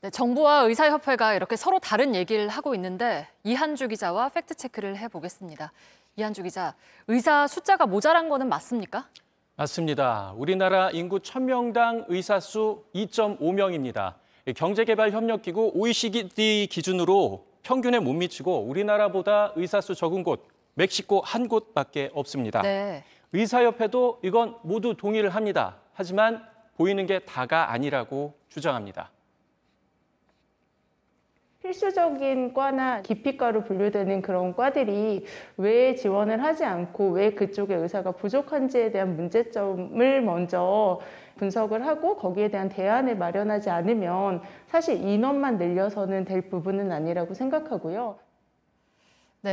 네, 정부와 의사협회가 이렇게 서로 다른 얘기를 하고 있는데 이한주 기자와 팩트체크를 해보겠습니다. 이한주 기자, 의사 숫자가 모자란 거는 맞습니까? 맞습니다. 우리나라 인구 1000명당 의사 수 2.5명입니다. 경제개발협력기구 OECD 기준으로 평균에 못 미치고 우리나라보다 의사 수 적은 곳 멕시코 한 곳밖에 없습니다. 네. 의사협회도 이건 모두 동의를 합니다. 하지만 보이는 게 다가 아니라고 주장합니다. 필수적인 과나 기피과로 분류되는 그런 과들이 왜 지원을 하지 않고 왜 그쪽에 의사가 부족한지에 대한 문제점을 먼저 분석을 하고 거기에 대한 대안을 마련하지 않으면 사실 인원만 늘려서는 될 부분은 아니라고 생각하고요.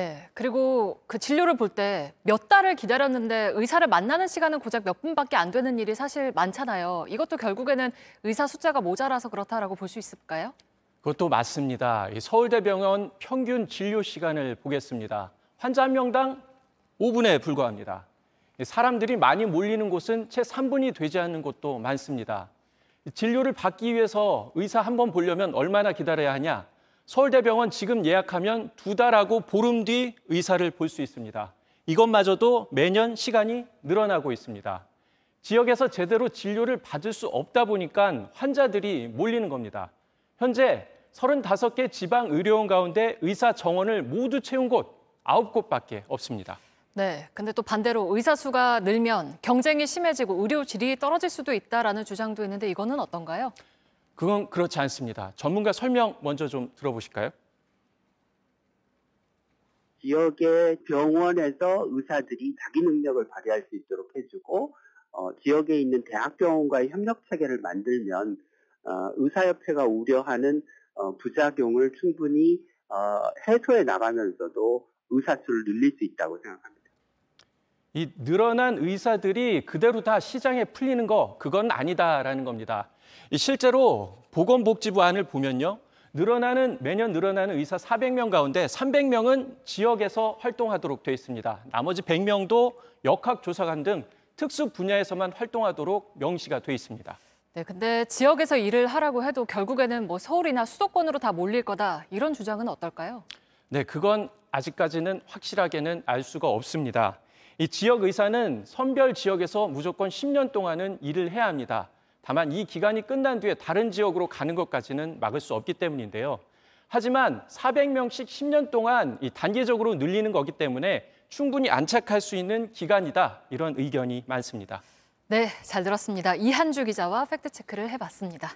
네. 그리고 그 진료를 볼 때 몇 달을 기다렸는데 의사를 만나는 시간은 고작 몇 분밖에 안 되는 일이 사실 많잖아요. 이것도 결국에는 의사 숫자가 모자라서 그렇다라고 볼 수 있을까요? 그것도 맞습니다. 서울대병원 평균 진료 시간을 보겠습니다. 환자 한 명당 5분에 불과합니다. 사람들이 많이 몰리는 곳은 채 3분이 되지 않는 곳도 많습니다. 진료를 받기 위해서 의사 한 번 보려면 얼마나 기다려야 하냐? 서울대병원 지금 예약하면 두 달하고 보름 뒤 의사를 볼 수 있습니다. 이것마저도 매년 시간이 늘어나고 있습니다. 지역에서 제대로 진료를 받을 수 없다 보니까 환자들이 몰리는 겁니다. 현재 35개 지방 의료원 가운데 의사 정원을 모두 채운 곳 9곳밖에 없습니다. 네, 근데 또 반대로 의사 수가 늘면 경쟁이 심해지고 의료 질이 떨어질 수도 있다라는 주장도 있는데 이거는 어떤가요? 그건 그렇지 않습니다. 전문가 설명 먼저 좀 들어보실까요? 지역의 병원에서 의사들이 자기 능력을 발휘할 수 있도록 해주고 어, 지역에 있는 대학병원과의 협력 체계를 만들면 어, 의사협회가 우려하는 어, 부작용을 충분히 어, 해소해 나가면서도 의사 수를 늘릴 수 있다고 생각합니다. 이 늘어난 의사들이 그대로 다 시장에 풀리는 거 그건 아니다라는 겁니다. 실제로 보건복지부 안을 보면요. 늘어나는 매년 늘어나는 의사 400명 가운데 300명은 지역에서 활동하도록 돼 있습니다. 나머지 100명도 역학조사관 등 특수 분야에서만 활동하도록 명시가 돼 있습니다. 네, 근데 지역에서 일을 하라고 해도 결국에는 뭐 서울이나 수도권으로 다 몰릴 거다 이런 주장은 어떨까요? 네, 그건 아직까지는 확실하게는 알 수가 없습니다. 이 지역 의사는 선별 지역에서 무조건 10년 동안은 일을 해야 합니다. 다만 이 기간이 끝난 뒤에 다른 지역으로 가는 것까지는 막을 수 없기 때문인데요. 하지만 400명씩 10년 동안 이 단계적으로 늘리는 거기 때문에 충분히 안착할 수 있는 기간이다 이런 의견이 많습니다. 네, 잘 들었습니다. 이한주 기자와 팩트체크를 해봤습니다.